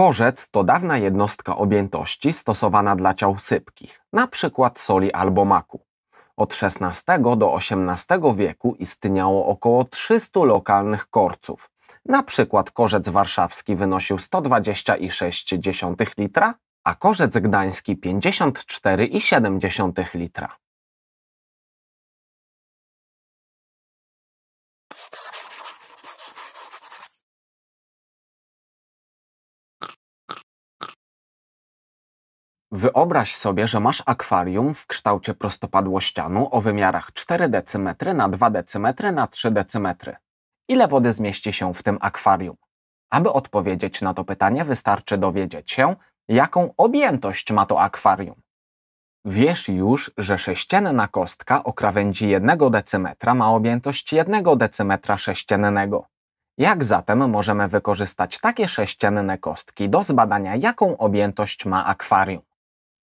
Korzec to dawna jednostka objętości stosowana dla ciał sypkich, np. soli albo maku. Od XVI do XVIII wieku istniało około 300 lokalnych korców. Na przykład korzec warszawski wynosił 126,6 litra, a korzec gdański 54,7 litra. Wyobraź sobie, że masz akwarium w kształcie prostopadłościanu o wymiarach 4 dm na 2 dm na 3 dm. Ile wody zmieści się w tym akwarium? Aby odpowiedzieć na to pytanie, wystarczy dowiedzieć się, jaką objętość ma to akwarium. Wiesz już, że sześcienna kostka o krawędzi 1 decymetra ma objętość 1 decymetra sześciennego. Jak zatem możemy wykorzystać takie sześcienne kostki do zbadania, jaką objętość ma akwarium?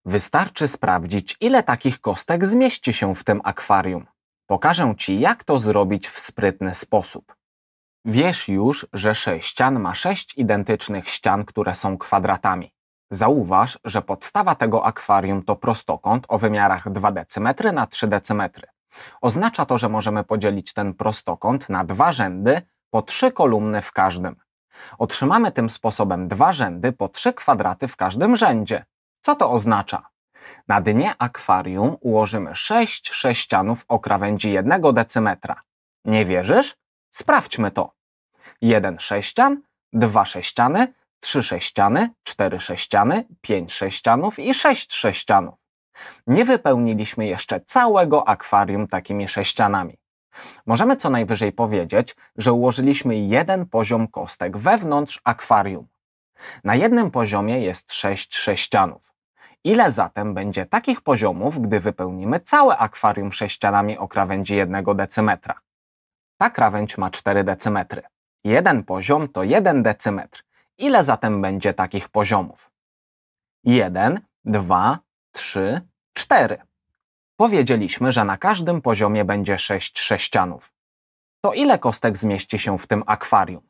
Wystarczy sprawdzić, ile takich kostek zmieści się w tym akwarium. Pokażę Ci, jak to zrobić w sprytny sposób. Wiesz już, że sześcian ma sześć identycznych ścian, które są kwadratami. Zauważ, że podstawa tego akwarium to prostokąt o wymiarach 2 dm na 3 dm. Oznacza to, że możemy podzielić ten prostokąt na dwa rzędy po trzy kolumny w każdym. Otrzymamy tym sposobem dwa rzędy po trzy kwadraty w każdym rzędzie. Co to oznacza? Na dnie akwarium ułożymy 6 sześcianów o krawędzi 1 decymetra. Nie wierzysz? Sprawdźmy to. Jeden sześcian, dwa sześciany, trzy sześciany, cztery sześciany, pięć sześcianów i sześć sześcianów. Nie wypełniliśmy jeszcze całego akwarium takimi sześcianami. Możemy co najwyżej powiedzieć, że ułożyliśmy jeden poziom kostek wewnątrz akwarium. Na jednym poziomie jest sześć sześcianów. Ile zatem będzie takich poziomów, gdy wypełnimy całe akwarium sześcianami o krawędzi 1 decymetra? Ta krawędź ma 4 decymetry. Jeden poziom to 1 decymetr. Ile zatem będzie takich poziomów? 1, 2, 3, 4. Powiedzieliśmy, że na każdym poziomie będzie 6 sześcianów. To ile kostek zmieści się w tym akwarium?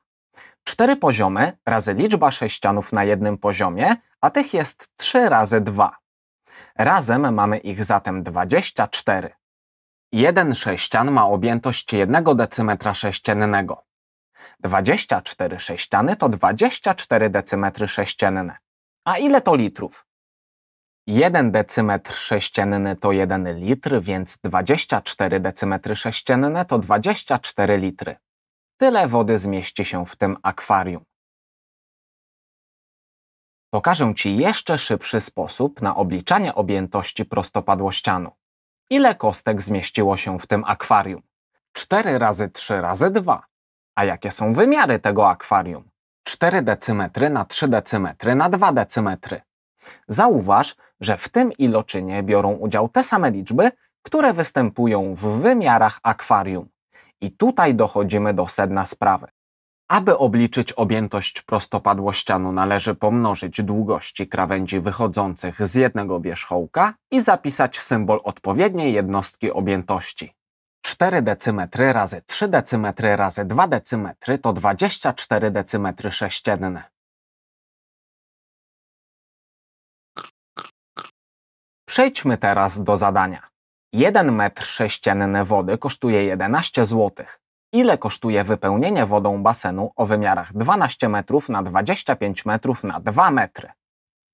4 poziomy razy liczba sześcianów na jednym poziomie, a tych jest 3 razy 2. Razem mamy ich zatem 24. Jeden sześcian ma objętość 1 decymetra sześciennego. 24 sześciany to 24 decymetry sześcienne. A ile to litrów? 1 decymetr sześcienny to 1 litr, więc 24 decymetry sześcienne to 24 litry tyle wody zmieści się w tym akwarium. Pokażę Ci jeszcze szybszy sposób na obliczanie objętości prostopadłościanu. Ile kostek zmieściło się w tym akwarium? 4 razy 3 razy 2. A jakie są wymiary tego akwarium? 4 decymetry na 3 decymetry na 2 decymetry. Zauważ, że w tym iloczynie biorą udział te same liczby, które występują w wymiarach akwarium. I tutaj dochodzimy do sedna sprawy. Aby obliczyć objętość prostopadłościanu należy pomnożyć długości krawędzi wychodzących z jednego wierzchołka i zapisać symbol odpowiedniej jednostki objętości. 4 decymetry razy 3 decymetry razy 2 decymetry to 24 decymetry sześcienne. Przejdźmy teraz do zadania. 1 metr sześcienny wody kosztuje 11 zł. Ile kosztuje wypełnienie wodą basenu o wymiarach 12 metrów na 25 metrów na 2 metry?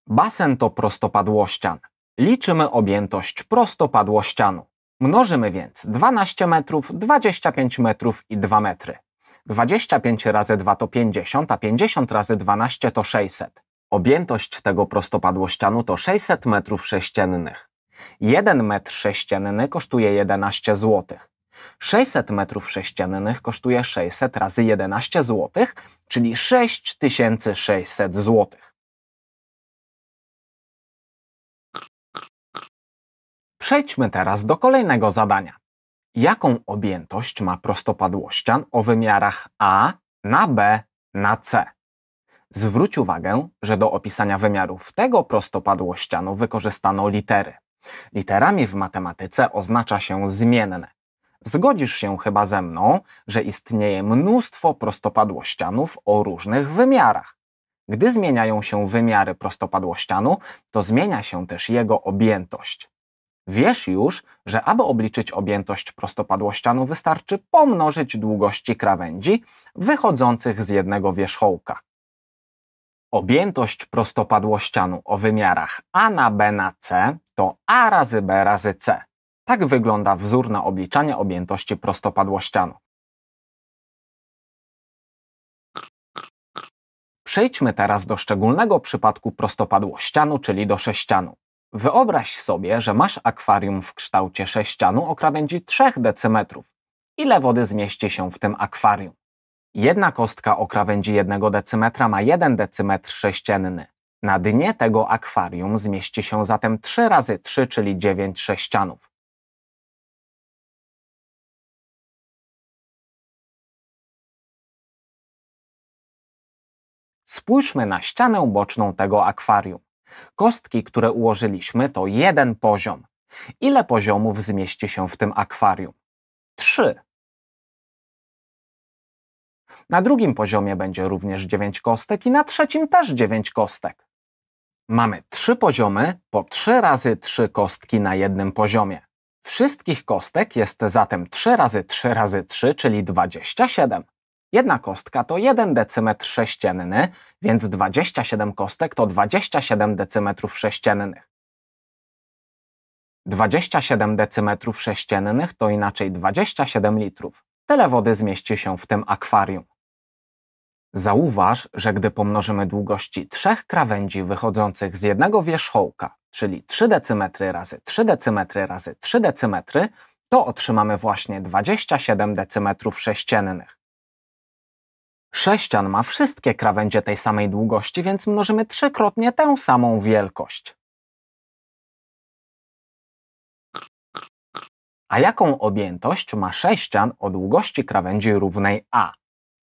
Basen to prostopadłościan. Liczymy objętość prostopadłościanu. Mnożymy więc 12 metrów, 25 metrów i 2 metry. 25 razy 2 to 50, a 50 razy 12 to 600. Objętość tego prostopadłościanu to 600 metrów sześciennych. 1 metr sześcienny kosztuje 11 zł. 600 metrów sześciennych kosztuje 600 razy 11 zł, czyli 6600 zł. Przejdźmy teraz do kolejnego zadania. Jaką objętość ma prostopadłościan o wymiarach A na B na C? Zwróć uwagę, że do opisania wymiarów tego prostopadłościanu wykorzystano litery. Literami w matematyce oznacza się zmienne. Zgodzisz się chyba ze mną, że istnieje mnóstwo prostopadłościanów o różnych wymiarach. Gdy zmieniają się wymiary prostopadłościanu, to zmienia się też jego objętość. Wiesz już, że aby obliczyć objętość prostopadłościanu wystarczy pomnożyć długości krawędzi wychodzących z jednego wierzchołka. Objętość prostopadłościanu o wymiarach a na b na c to a razy b razy c. Tak wygląda wzór na obliczanie objętości prostopadłościanu. Przejdźmy teraz do szczególnego przypadku prostopadłościanu, czyli do sześcianu. Wyobraź sobie, że masz akwarium w kształcie sześcianu o krawędzi 3 decymetrów. Ile wody zmieści się w tym akwarium? Jedna kostka o krawędzi 1 decymetra ma 1 decymetr sześcienny. Na dnie tego akwarium zmieści się zatem 3 razy 3, czyli 9 sześcianów. Spójrzmy na ścianę boczną tego akwarium. Kostki, które ułożyliśmy, to jeden poziom. Ile poziomów zmieści się w tym akwarium? Trzy. Na drugim poziomie będzie również 9 kostek i na trzecim też 9 kostek. Mamy trzy poziomy po 3 razy 3 kostki na jednym poziomie. Wszystkich kostek jest zatem 3 razy 3 razy 3, czyli 27. Jedna kostka to 1 decymetr sześcienny, więc 27 kostek to 27 decymetrów sześciennych. 27 decymetrów sześciennych to inaczej 27 litrów. Tyle wody zmieści się w tym akwarium. Zauważ, że gdy pomnożymy długości trzech krawędzi wychodzących z jednego wierzchołka, czyli 3 decymetry razy 3 decymetry razy 3 decymetry, to otrzymamy właśnie 27 decymetrów sześciennych. Sześcian ma wszystkie krawędzie tej samej długości, więc mnożymy trzykrotnie tę samą wielkość. A jaką objętość ma sześcian o długości krawędzi równej a?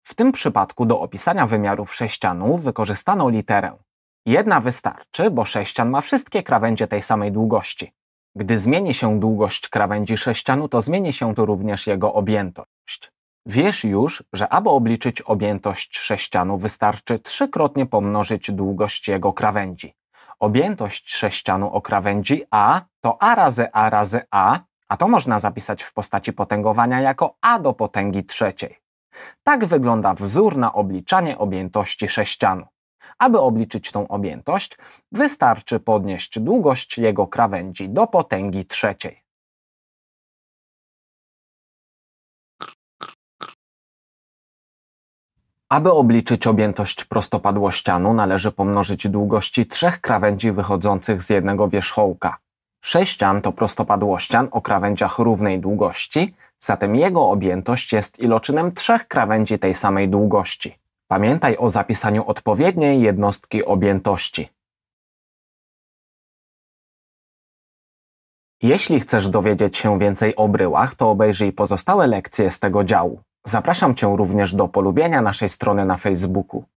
W tym przypadku do opisania wymiarów sześcianu wykorzystano literę. Jedna wystarczy, bo sześcian ma wszystkie krawędzie tej samej długości. Gdy zmieni się długość krawędzi sześcianu, to zmieni się tu również jego objętość. Wiesz już, że aby obliczyć objętość sześcianu wystarczy trzykrotnie pomnożyć długość jego krawędzi. Objętość sześcianu o krawędzi a to a razy a razy a, a to można zapisać w postaci potęgowania jako a do potęgi trzeciej. Tak wygląda wzór na obliczanie objętości sześcianu. Aby obliczyć tą objętość, wystarczy podnieść długość jego krawędzi do potęgi trzeciej. Aby obliczyć objętość prostopadłościanu, należy pomnożyć długości trzech krawędzi wychodzących z jednego wierzchołka. Sześcian to prostopadłościan o krawędziach równej długości, Zatem jego objętość jest iloczynem trzech krawędzi tej samej długości. Pamiętaj o zapisaniu odpowiedniej jednostki objętości. Jeśli chcesz dowiedzieć się więcej o bryłach, to obejrzyj pozostałe lekcje z tego działu. Zapraszam Cię również do polubienia naszej strony na Facebooku.